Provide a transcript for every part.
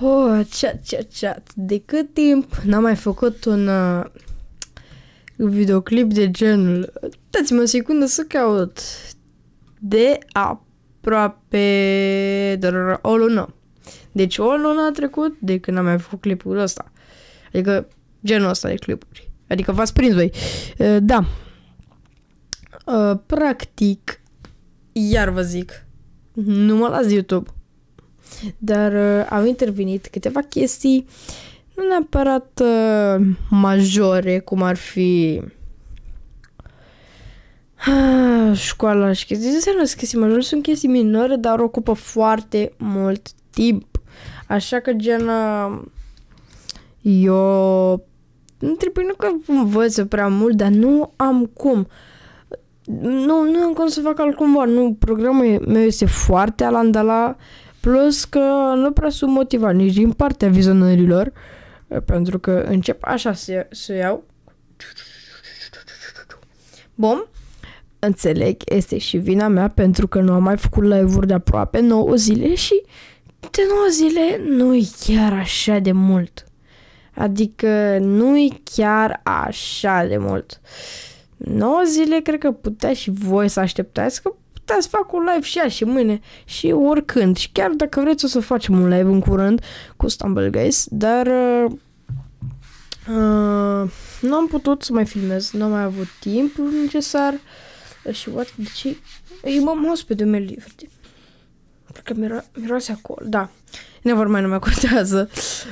Oh, chat, chat, chat. De cât timp n-am mai făcut un uh, videoclip de genul? Dați-mă o secundă să caut. De aproape da, da, da, o lună. Deci o lună a trecut de când am mai făcut clipul ăsta. Adică genul ăsta de clipuri. Adică v-ați prins voi. Uh, da. Uh, practic, iar vă zic, nu mă las YouTube dar uh, au intervenit câteva chestii nu neapărat uh, majore, cum ar fi uh, școala și chestii. De nu sunt chestii majore, sunt chestii minore, dar ocupă foarte mult timp. Așa că, gen, uh, eu nu trebuie păi nu că învăț prea mult, dar nu am cum. Nu, nu am cum să fac altcumva. Nu, programul meu este foarte alandala. Uh, Plus că nu prea sunt motivat nici din partea vizionărilor, eh, pentru că încep așa să, să iau. Bun. Înțeleg, este și vina mea pentru că nu am mai făcut live-uri de aproape 9 zile și de 9 zile nu e chiar așa de mult. Adică nu e chiar așa de mult. 9 zile cred că puteți și voi să așteptați că putea să fac un live și azi și mâine și oricând. Și chiar dacă vreți o să facem un live în curând cu Stumble Guys, dar uh, uh, nu am putut să mai filmez, nu am mai avut timp, necesar și deci, what, de deci, ce? Eu m-am hospedul meu Cred că miro- miroase acolo, da. vor mai nu mai contează.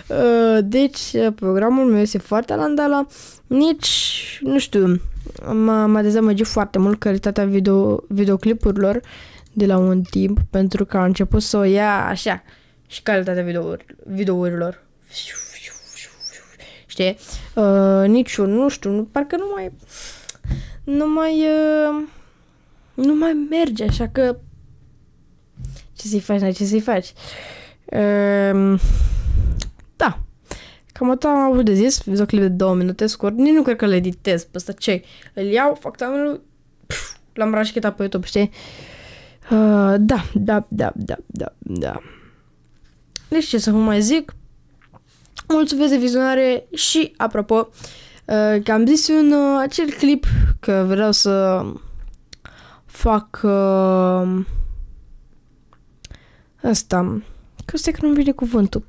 Uh, deci, uh, programul meu este foarte alandala. Nici, nu știu, m-a, m-a dezamăgit foarte mult calitatea video, videoclipurilor de la un timp, pentru că a început să o ia așa și calitatea video, videourilor. Știi? Uh, eu, nu știu, nu, parcă nu mai... Nu mai... Uh, nu mai merge, așa că ce să-i faci, n-ai ce să-i faci. Um, da. Cam atât am avut de zis, vizit clip de două minute scurt, nici nu cred că le editez pe asta ce? Îl iau, fac thumbnail l-am rașchetat pe YouTube, știi? Uh, da, da, da, da, da, da. Deci ce să vă mai zic? Mulțumesc de vizionare și, apropo, uh, că am zis în uh, acel clip că vreau să fac... Uh, Asta. Că stai că nu vine cuvântul.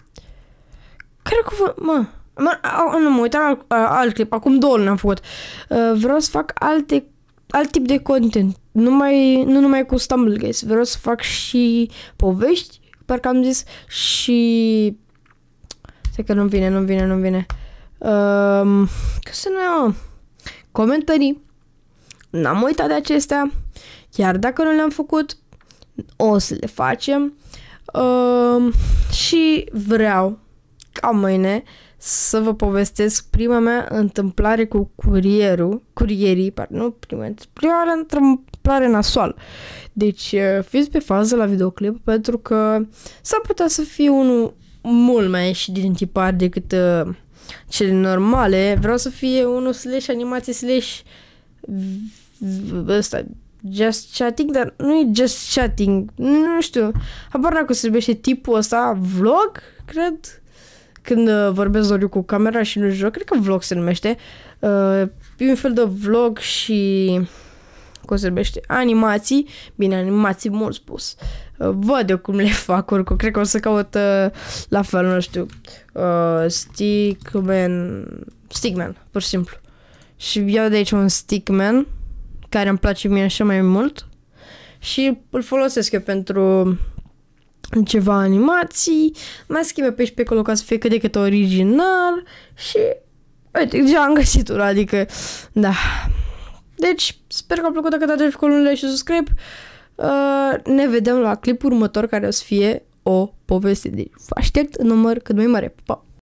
Care cuvânt? Mă, mă a, nu mă uitam alt, alt clip. Acum două luni am făcut. Uh, vreau să fac alte, alt tip de content. Numai, nu numai cu Stumble Guys. Vreau să fac și povești, parcă am zis, și... Stai că nu vine, nu vine, nu vine. Uh, că să ne... Comentarii. N-am uitat de acestea. Chiar dacă nu le-am făcut, o să le facem. Ehm, și vreau ca mâine să vă povestesc prima mea întâmplare cu curierul, curierii, par, nu, prima, prima întâmplare nasoală. Deci, eh, fiți pe fază la videoclip pentru că s-ar putea să fie unul mult mai ieșit din tipar decât uh, cele normale. Vreau să fie unul slash animație slash ăsta, just chatting, dar nu e just chatting. Nu știu. Habar n cum se numește tipul ăsta, vlog, cred. Când uh, vorbesc doar eu cu camera și nu joc, cred că vlog se numește. Uh, e un fel de vlog și cum se numește, animații, bine, animații mult spus. Uh, văd eu cum le fac oricum, cred că o să caut uh, la fel, nu știu, uh, Stickman, Stickman, pur și simplu. Și iau de aici un Stickman, care îmi place mie așa mai mult și îl folosesc eu pentru ceva animații, mai schimbă pe aici pe acolo ca să fie cât de cât original și uite, deja am găsit una, adică, da. Deci, sper că a plăcut dacă dați coloanele și subscribe. Uh, ne vedem la clipul următor care o să fie o poveste. Deci, vă aștept în număr cât mai mare. Pa!